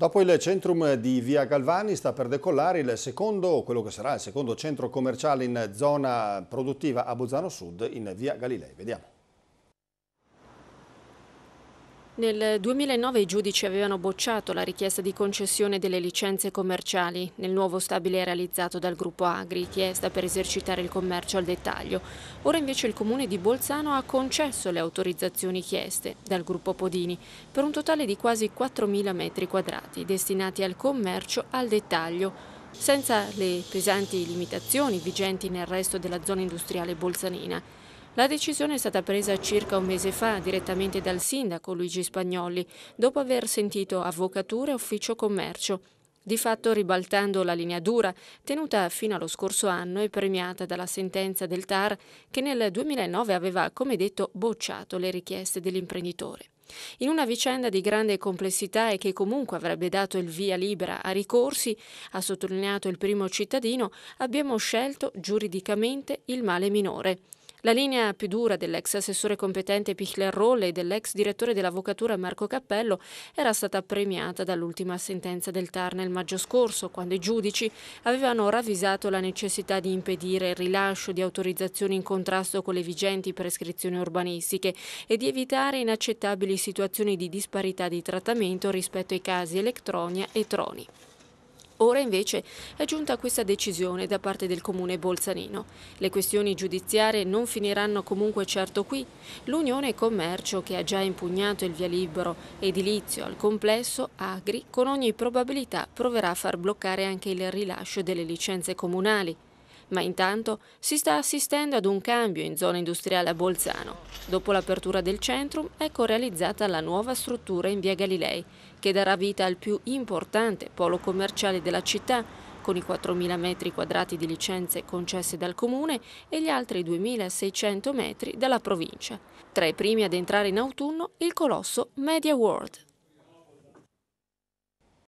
Dopo il centrum di Via Galvani sta per decollare il secondo, quello che sarà il secondo centro commerciale in zona produttiva a Bozzano Sud in Via Galilei. Vediamo. Nel 2009 i giudici avevano bocciato la richiesta di concessione delle licenze commerciali nel nuovo stabile realizzato dal gruppo Agri, richiesta per esercitare il commercio al dettaglio. Ora invece il comune di Bolzano ha concesso le autorizzazioni chieste dal gruppo Podini per un totale di quasi 4.000 metri quadrati destinati al commercio al dettaglio senza le pesanti limitazioni vigenti nel resto della zona industriale bolzanina. La decisione è stata presa circa un mese fa direttamente dal sindaco Luigi Spagnoli, dopo aver sentito avvocatura e ufficio commercio, di fatto ribaltando la linea dura tenuta fino allo scorso anno e premiata dalla sentenza del TAR che nel 2009 aveva, come detto, bocciato le richieste dell'imprenditore. In una vicenda di grande complessità e che comunque avrebbe dato il via libera a ricorsi, ha sottolineato il primo cittadino, abbiamo scelto giuridicamente il male minore. La linea più dura dell'ex assessore competente Pichler Rolle e dell'ex direttore dell'avvocatura Marco Cappello era stata premiata dall'ultima sentenza del TAR nel maggio scorso, quando i giudici avevano ravvisato la necessità di impedire il rilascio di autorizzazioni in contrasto con le vigenti prescrizioni urbanistiche e di evitare inaccettabili situazioni di disparità di trattamento rispetto ai casi Electronia e Troni. Ora invece è giunta questa decisione da parte del comune bolzanino. Le questioni giudiziarie non finiranno comunque certo qui. L'Unione Commercio, che ha già impugnato il via libero edilizio al complesso, Agri, con ogni probabilità proverà a far bloccare anche il rilascio delle licenze comunali. Ma intanto si sta assistendo ad un cambio in zona industriale a Bolzano. Dopo l'apertura del centrum ecco realizzata la nuova struttura in via Galilei, che darà vita al più importante polo commerciale della città, con i 4.000 metri quadrati di licenze concesse dal comune e gli altri 2.600 metri dalla provincia. Tra i primi ad entrare in autunno il colosso Media World.